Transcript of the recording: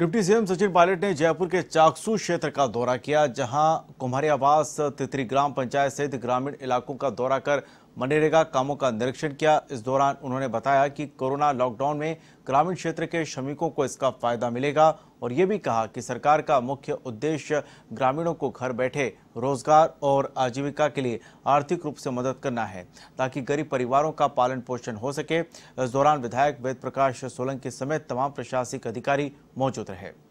deputy CM Sachin pilot ने जयपुर के चाकसू क्षेत्र का दौरा किया जहां कुम्हारी आवास ग्राम पंचायत सहित ग्रामीण इलाकों का दौरा कर मनरेगा कामों का निरीक्षण किया इस दौरान उन्होंने बताया कि कोरोना लॉकडाउन में ग्रामीण क्षेत्र के श्रमिकों को इसका फायदा मिलेगा और ये भी कहा कि सरकार का मुख्य उद्देश्य ग्रामीणों को घर बैठे रोजगार और आजीविका के लिए आर्थिक रूप से मदद करना है ताकि गरीब परिवारों का पालन पोषण हो सके इस दौरान विधायक वेद प्रकाश सोलंकी समेत तमाम प्रशासनिक अधिकारी मौजूद रहे